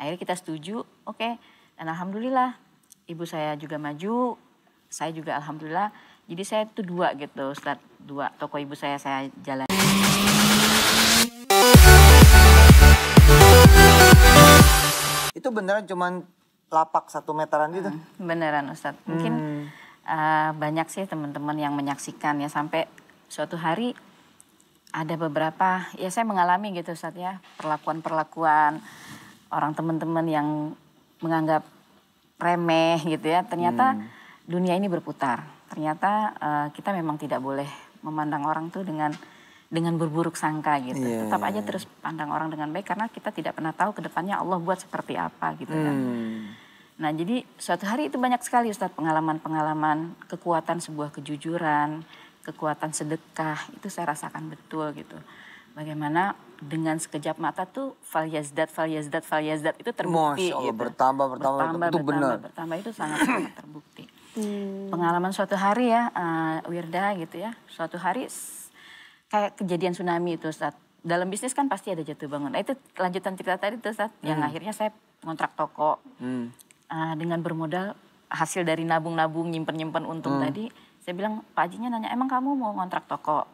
Akhirnya kita setuju, oke. Okay. Dan alhamdulillah ibu saya juga maju, saya juga alhamdulillah. Jadi saya itu dua gitu, Ustaz. Dua toko ibu saya saya jalan. Itu beneran cuman lapak satu meteran gitu? Hmm, beneran Ustaz. Hmm. Mungkin hmm. uh, banyak sih teman-teman yang menyaksikan ya sampai suatu hari ada beberapa ya saya mengalami gitu Ustaz ya perlakuan-perlakuan orang teman-teman yang menganggap remeh gitu ya ternyata hmm. dunia ini berputar ternyata uh, kita memang tidak boleh memandang orang tuh dengan dengan berburuk sangka gitu yeah, tetap iya, aja iya. terus pandang orang dengan baik karena kita tidak pernah tahu kedepannya Allah buat seperti apa gitu kan. hmm. kan nah jadi suatu hari itu banyak sekali Ustadz pengalaman-pengalaman kekuatan sebuah kejujuran kekuatan sedekah itu saya rasakan betul gitu bagaimana dengan sekejap mata tuh falyazdat falyazdat falyazdat itu terbukti Masya Allah, gitu. bertambah bertambah bertambah itu bertambah, benar. bertambah itu sangat sangat terbukti hmm. pengalaman suatu hari ya uh, Wirda gitu ya suatu hari kayak kejadian tsunami itu saat dalam bisnis kan pasti ada jatuh bangun nah, itu lanjutan cerita tadi tuh saat hmm. yang akhirnya saya ngontrak toko hmm. uh, dengan bermodal hasil dari nabung-nabung nyimpen-nyimpen untung hmm. tadi saya bilang Pak Ajinya nanya emang kamu mau ngontrak toko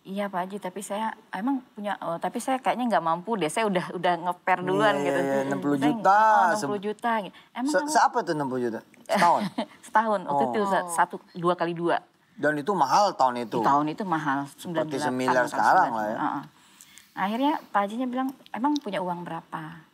Iya Pak Haji, tapi saya emang punya, oh, tapi saya kayaknya nggak mampu deh. Saya udah udah ngeper iya, duluan yeah, gitu. Iya, iya, enam 60 juta. Oh, 60 juta. Gitu. Emang se, seapa juta? Setahun? Setahun. Waktu itu oh. satu, dua kali dua. Dan itu mahal tahun itu? Di tahun itu mahal. Seperti semilar sekarang lah ya. Uh -uh. Akhirnya Pak Hajinya bilang, emang punya uang berapa?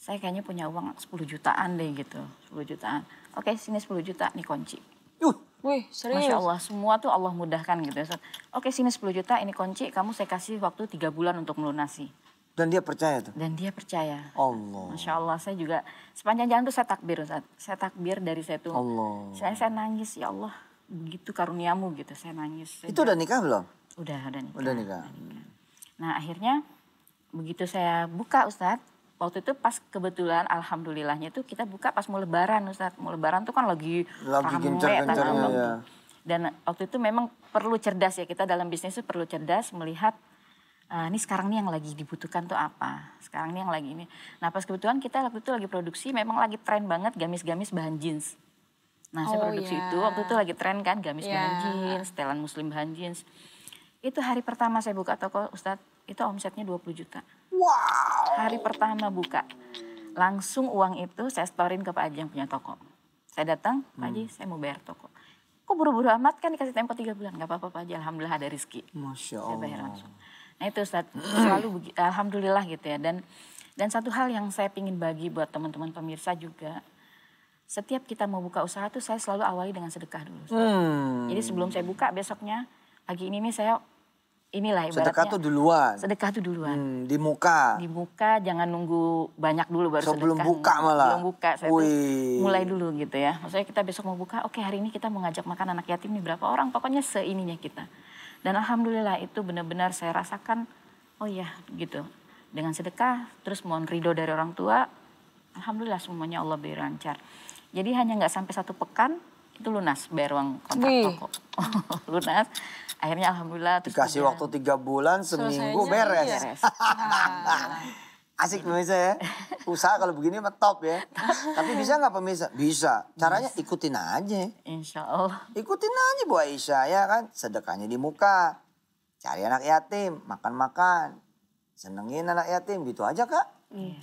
Saya kayaknya punya uang 10 jutaan deh gitu. 10 jutaan. Oke sini 10 juta nih kunci. Yuh Wih, serius? Masya Allah, semua tuh Allah mudahkan gitu ya. Oke, sini 10 juta, ini kunci, kamu saya kasih waktu 3 bulan untuk melunasi. Dan dia percaya tuh? Dan dia percaya. Allah. Masya Allah, saya juga sepanjang jalan tuh saya takbir Ustaz. Saya takbir dari saya tuh. Allah. Saya, saya nangis, ya Allah begitu karuniamu gitu, saya nangis. Saya Itu udah nikah belum? Udah, udah nikah. Udah nikah. Udah nikah. Nah akhirnya begitu saya buka Ustadz, waktu itu pas kebetulan alhamdulillahnya itu kita buka pas mau lebaran Ustaz. Mau lebaran tuh kan lagi, lagi gencar-gencarnya ya. Dan waktu itu memang perlu cerdas ya kita dalam bisnis itu perlu cerdas melihat Uh, ini sekarang nih yang lagi dibutuhkan tuh apa? Sekarang nih yang lagi ini. Nah pas kebetulan kita waktu itu lagi produksi, memang lagi tren banget gamis-gamis bahan jeans. Nah oh, produksi yeah. itu waktu itu lagi tren kan gamis yeah. bahan jeans, setelan muslim bahan jeans. Itu hari pertama saya buka toko Ustadz, itu omsetnya 20 juta. Wow. Hari pertama buka, langsung uang itu saya storin ke Pak Haji yang punya toko. Saya datang, Pak hmm. Haji saya mau bayar toko. Kok buru-buru amat kan dikasih tempo tiga bulan. Gak apa-apa Pak Haji, Alhamdulillah ada rezeki. Masya Allah. Saya bayar langsung. Nah itu Ustaz, selalu Alhamdulillah gitu ya. Dan dan satu hal yang saya ingin bagi buat teman-teman pemirsa juga, setiap kita mau buka usaha tuh saya selalu awali dengan sedekah dulu. Hmm. Jadi sebelum saya buka besoknya, pagi ini nih saya inilah ibaratnya. Sedekah tuh duluan. Sedekah tuh duluan. Hmm, di muka. Di muka jangan nunggu banyak dulu baru so, sedekah. Belum buka malah. Belum buka. Saya tuh mulai dulu gitu ya. Maksudnya kita besok mau buka, oke hari ini kita mau ngajak makan anak yatim nih berapa orang. Pokoknya seininya kita. Dan alhamdulillah itu benar-benar saya rasakan, oh iya gitu. Dengan sedekah, terus mohon ridho dari orang tua, alhamdulillah semuanya Allah beri lancar. Jadi hanya nggak sampai satu pekan, itu lunas bayar uang kontrak Wih. toko. lunas. Akhirnya alhamdulillah terus dikasih waktu tiga bulan seminggu iya, beres. beres. beres. Asik gitu. pemirsa ya. Usaha kalau begini mah top ya. Tapi bisa nggak pemirsa? Bisa. Caranya ikutin aja. Insya Allah. Ikutin aja Bu Aisyah ya kan. Sedekahnya di muka. Cari anak yatim. Makan-makan. Senengin anak yatim. Gitu aja kak. Iya.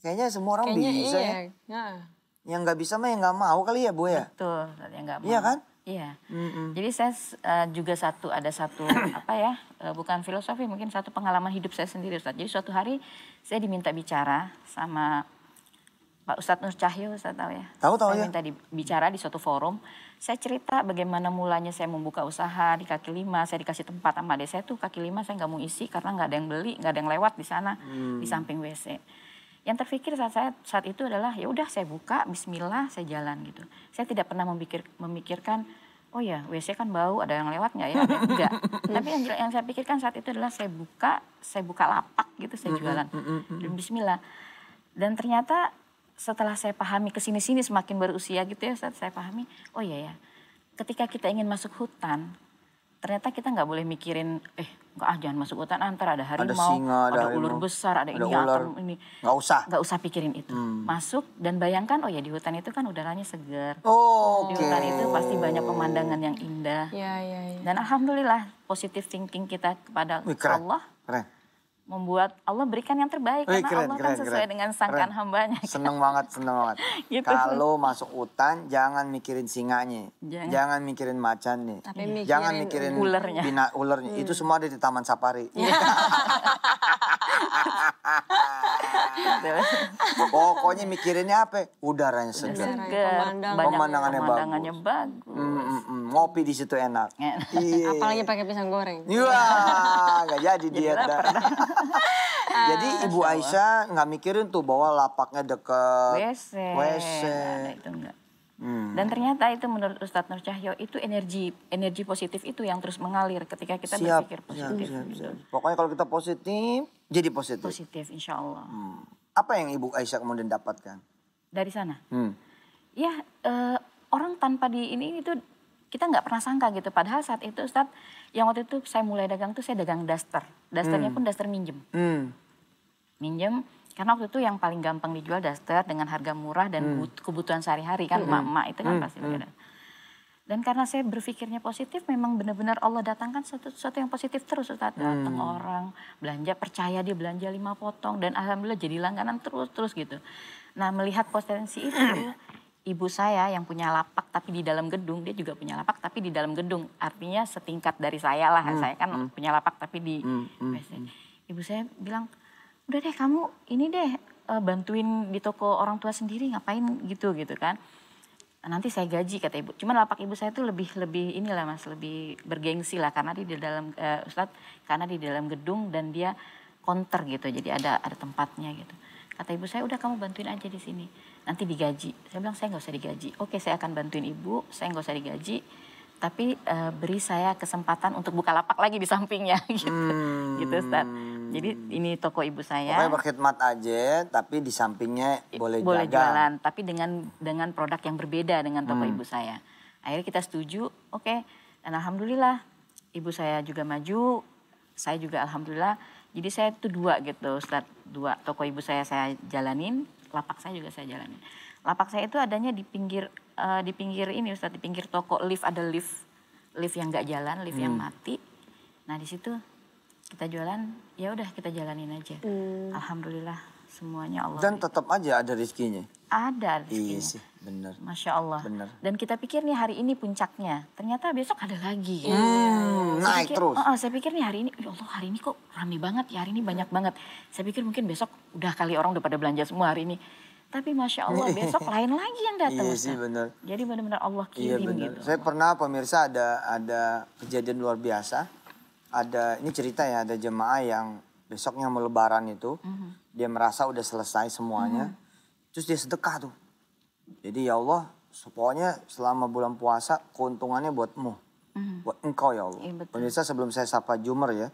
Kayaknya semua orang Kayaknya bisa iya. ya. ya yang nggak bisa mah yang nggak mau kali ya bu ya betul yang nggak iya mau iya kan Iya. Mm-mm. Jadi saya uh, juga satu ada satu apa ya, uh, bukan filosofi mungkin satu pengalaman hidup saya sendiri Ustaz. Jadi suatu hari saya diminta bicara sama Pak Ustadz Nur Cahyo, Ustadz tahu ya? Tahu tahu saya ya. Minta bicara di suatu forum. Saya cerita bagaimana mulanya saya membuka usaha di kaki lima. Saya dikasih tempat sama adik saya tuh kaki lima saya nggak mau isi karena nggak ada yang beli, nggak ada yang lewat di sana hmm. di samping WC yang terpikir saat saya saat itu adalah ya udah saya buka bismillah saya jalan gitu saya tidak pernah memikir, memikirkan oh ya WC kan bau ada yang lewat nggak ya enggak tapi yang, yang saya pikirkan saat itu adalah saya buka saya buka lapak gitu saya jualan dan bismillah dan ternyata setelah saya pahami kesini sini sini semakin berusia gitu ya saat saya pahami oh ya ya ketika kita ingin masuk hutan ternyata kita nggak boleh mikirin eh nggak ah jangan masuk hutan antar ah, ada harimau, ada, singa, ada, ada ulur besar, ada, ada ini ular. atau ini. Nggak usah. Nggak usah pikirin itu. Hmm. Masuk dan bayangkan oh ya di hutan itu kan udaranya segar. Oh, okay. Di hutan itu pasti banyak pemandangan yang indah. Ya, ya, ya. Dan alhamdulillah positive thinking kita kepada Wih, keren. Allah. Keren membuat Allah berikan yang terbaik Wih, karena keren, Allah kan keren, kan sesuai keren. dengan sangkaan hambanya. Seneng banget, seneng banget. gitu. Kalau masuk hutan jangan mikirin singanya, jangan, jangan mikirin nih, Tapi iya. mikirin jangan mikirin ulernya. Bina, ulernya. Hmm. Itu semua ada di taman safari. Iya. Pokoknya mikirinnya apa? Udaranya segar, pemandangannya, bagus. bagus. mm, mm. mm ngopi di situ enak. Yeah. Apalagi pakai pisang goreng. Iya, nggak jadi diet dah. jadi ah, Ibu Aisyah nggak mikirin tuh bahwa lapaknya deket WC. WC. Hmm. Dan ternyata itu menurut Ustadz Nur Cahyo itu energi energi positif itu yang terus mengalir ketika kita siap, berpikir positif. Siap, siap, gitu. siap. Pokoknya kalau kita positif jadi positif. Positif insya Allah. Hmm. Apa yang Ibu Aisyah kemudian dapatkan? Dari sana? Hmm. Ya eh, orang tanpa di ini itu kita nggak pernah sangka gitu. Padahal saat itu Ustadz, yang waktu itu saya mulai dagang tuh saya dagang daster. Dasternya hmm. pun daster minjem. Hmm. Minjem, karena waktu itu yang paling gampang dijual daster dengan harga murah dan hmm. kebutuhan sehari-hari kan. Hmm. Emak-emak itu kan hmm. pasti hmm. Dan karena saya berpikirnya positif, memang benar-benar Allah datangkan sesuatu, sesuatu yang positif terus. Ustaz. Hmm. Datang orang, belanja, percaya dia belanja lima potong. Dan Alhamdulillah jadi langganan terus-terus gitu. Nah melihat potensi itu, ibu saya yang punya lapak tapi di dalam gedung, dia juga punya lapak tapi di dalam gedung. Artinya setingkat dari saya lah, hmm, saya kan hmm. punya lapak tapi di hmm, hmm, hmm. Ibu saya bilang, udah deh kamu ini deh eh, bantuin di toko orang tua sendiri ngapain gitu gitu kan. Nanti saya gaji kata ibu. Cuman lapak ibu saya tuh lebih lebih inilah mas lebih bergengsi lah karena di dalam uh, Ustadz karena di dalam gedung dan dia konter gitu jadi ada ada tempatnya gitu. Kata ibu saya udah kamu bantuin aja di sini nanti digaji. Saya bilang saya nggak usah digaji. Oke, saya akan bantuin ibu, saya nggak usah digaji, tapi uh, beri saya kesempatan untuk buka lapak lagi di sampingnya, gitu, hmm. gitu Jadi ini toko ibu saya. Pokoknya berkhidmat aja, tapi di sampingnya boleh, boleh jalan. jualan. Tapi dengan dengan produk yang berbeda dengan toko hmm. ibu saya. Akhirnya kita setuju, oke. Dan alhamdulillah, ibu saya juga maju, saya juga alhamdulillah. Jadi saya itu dua gitu, Ustaz. Dua toko ibu saya saya jalanin, lapak saya juga saya jalanin. Lapak saya itu adanya di pinggir uh, di pinggir ini Ustaz, di pinggir toko lift ada lift lift yang nggak jalan, lift hmm. yang mati. Nah, di situ kita jualan, ya udah kita jalanin aja. Hmm. Alhamdulillah semuanya Allah. Dan tetap aja ada rizkinya ada rezekinya. Iya sih, benar. Masya Allah. Bener. Dan kita pikir nih hari ini puncaknya, ternyata besok ada lagi. Ya. Hmm, saya naik pikir, terus. Oh, oh, saya pikir nih hari ini, ya Allah hari ini kok rame banget ya, hari ini banyak banget. Saya pikir mungkin besok udah kali orang udah pada belanja semua hari ini. Tapi Masya Allah besok lain lagi yang datang. Iya sih benar. Jadi benar-benar Allah iya, kirim iya, bener. gitu. Saya pernah pemirsa ada ada kejadian luar biasa. Ada, ini cerita ya, ada jemaah yang besoknya melebaran itu. Mm -hmm. Dia merasa udah selesai semuanya. Mm -hmm Terus dia sedekah tuh. Jadi ya Allah, pokoknya selama bulan puasa keuntungannya buatmu. Mm. Buat engkau ya Allah. Ya, Pemirsa sebelum saya sapa Jumer ya.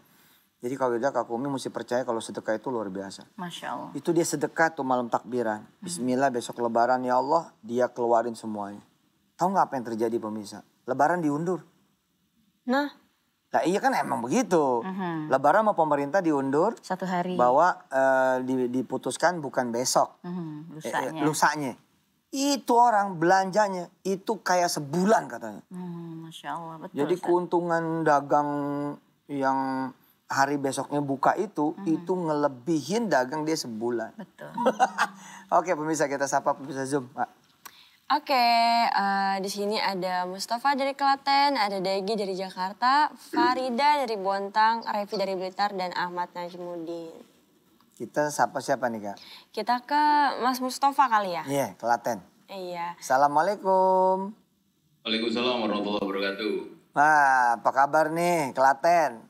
Jadi kalau tidak gitu, Kak Umi mesti percaya kalau sedekah itu luar biasa. Masya Allah. Itu dia sedekah tuh malam takbiran. Mhm. Bismillah besok lebaran ya Allah dia keluarin semuanya. Tahu nggak apa yang terjadi pemirsa? Lebaran diundur. Nah. Nah iya kan emang begitu. Uh-huh. Mm-hmm. Lebaran sama pemerintah diundur. Satu hari. Bahwa uh, eh, diputuskan bukan besok. Uh-huh. Lusanya. Eh, lusanya. Itu orang belanjanya itu kayak sebulan katanya. Uh-huh. Masya Allah betul. Jadi Ustaz. keuntungan dagang yang hari besoknya buka itu. Uh-huh. Itu ngelebihin dagang dia sebulan. Betul. Oke pemirsa kita sapa pemirsa Zoom. Pak. Oke, okay, uh, eh, di sini ada Mustafa dari Klaten, ada Degi dari Jakarta, Farida dari Bontang, Revi dari Blitar, dan Ahmad Najmudin. Kita siapa siapa nih kak? Kita ke Mas Mustafa kali ya? Iya, yeah, Klaten. Iya. Assalamualaikum. Waalaikumsalam warahmatullahi wabarakatuh. Wah, apa kabar nih Klaten?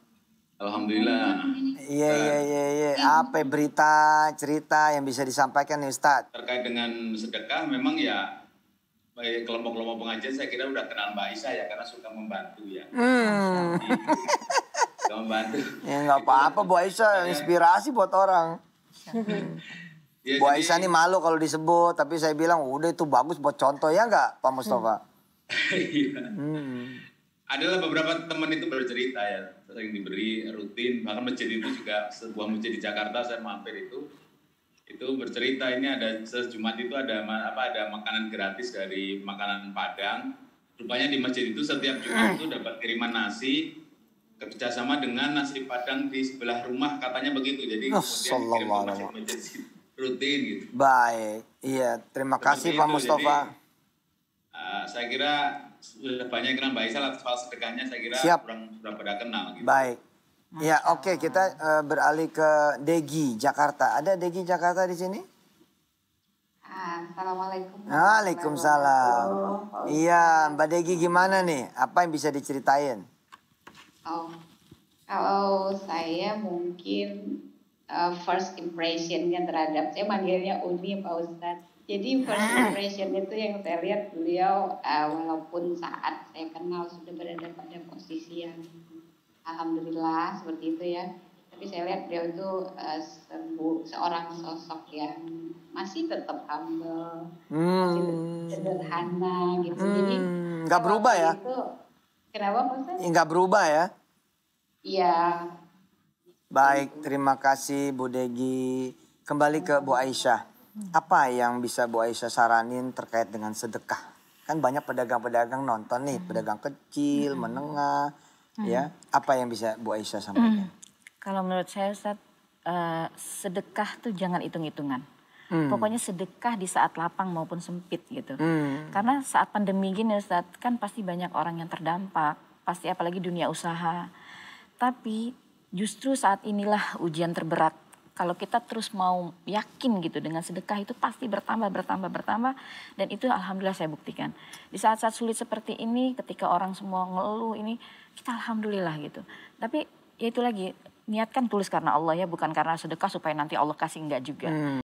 Alhamdulillah. Iya, iya, iya, iya. Apa berita, cerita yang bisa disampaikan nih Ustadz? Terkait dengan sedekah memang ya kelompok-kelompok pengajian saya kira udah kenal Mbak Isa ya karena suka membantu ya. Hmm. suka membantu. Ya nggak apa-apa Bu Isa iya. inspirasi buat orang. ya, Bu Aisyah ini malu kalau disebut tapi saya bilang udah itu bagus buat contoh ya nggak Pak Mustafa. Iya. hmm. Adalah beberapa teman itu bercerita ya sering diberi rutin bahkan masjid itu juga sebuah masjid di Jakarta saya mampir itu itu bercerita ini ada sejumat itu ada apa ada makanan gratis dari makanan Padang. Rupanya di masjid itu setiap Jumat itu dapat kiriman nasi kerjasama dengan nasi Padang di sebelah rumah katanya begitu. Jadi oh, kemudian masjid-masjid rutin gitu. Baik, iya terima Seperti kasih Pak Mustafa. Jadi, uh, saya kira sudah banyak kenal Mbak Isa soal sedekahnya saya kira Siap. kurang pada kenal gitu. Baik. Ya oke okay. kita uh, beralih ke Degi Jakarta. Ada Degi Jakarta di sini? Ah, Assalamualaikum. Waalaikumsalam. Iya, Mbak Degi gimana nih? Apa yang bisa diceritain? Oh, kalau saya mungkin uh, first impressionnya terhadap saya manggilnya Uni Pak Ustad. Jadi first ah. impression itu yang saya lihat beliau uh, walaupun saat saya kenal sudah berada pada posisi yang alhamdulillah seperti itu ya tapi saya lihat beliau itu uh, sebu, seorang sosok yang masih tetap humble hmm. masih sederhana gitu hmm. jadi nggak berubah ya itu, kenapa maksudnya nggak berubah ya iya baik terima kasih Bu Degi kembali ke Bu Aisyah apa yang bisa Bu Aisyah saranin terkait dengan sedekah kan banyak pedagang-pedagang nonton nih pedagang kecil menengah Hmm. Ya, apa yang bisa Bu Aisyah sampaikan? Hmm. Kalau menurut saya Ustaz, uh, sedekah tuh jangan hitung-hitungan. Hmm. Pokoknya sedekah di saat lapang maupun sempit gitu. Hmm. Karena saat pandemi gini Ustaz, kan pasti banyak orang yang terdampak. Pasti apalagi dunia usaha. Tapi justru saat inilah ujian terberat kalau kita terus mau yakin gitu dengan sedekah itu pasti bertambah bertambah bertambah dan itu alhamdulillah saya buktikan di saat-saat sulit seperti ini ketika orang semua ngeluh ini kita alhamdulillah gitu tapi ya itu lagi niatkan tulis karena Allah ya bukan karena sedekah supaya nanti Allah kasih enggak juga hmm.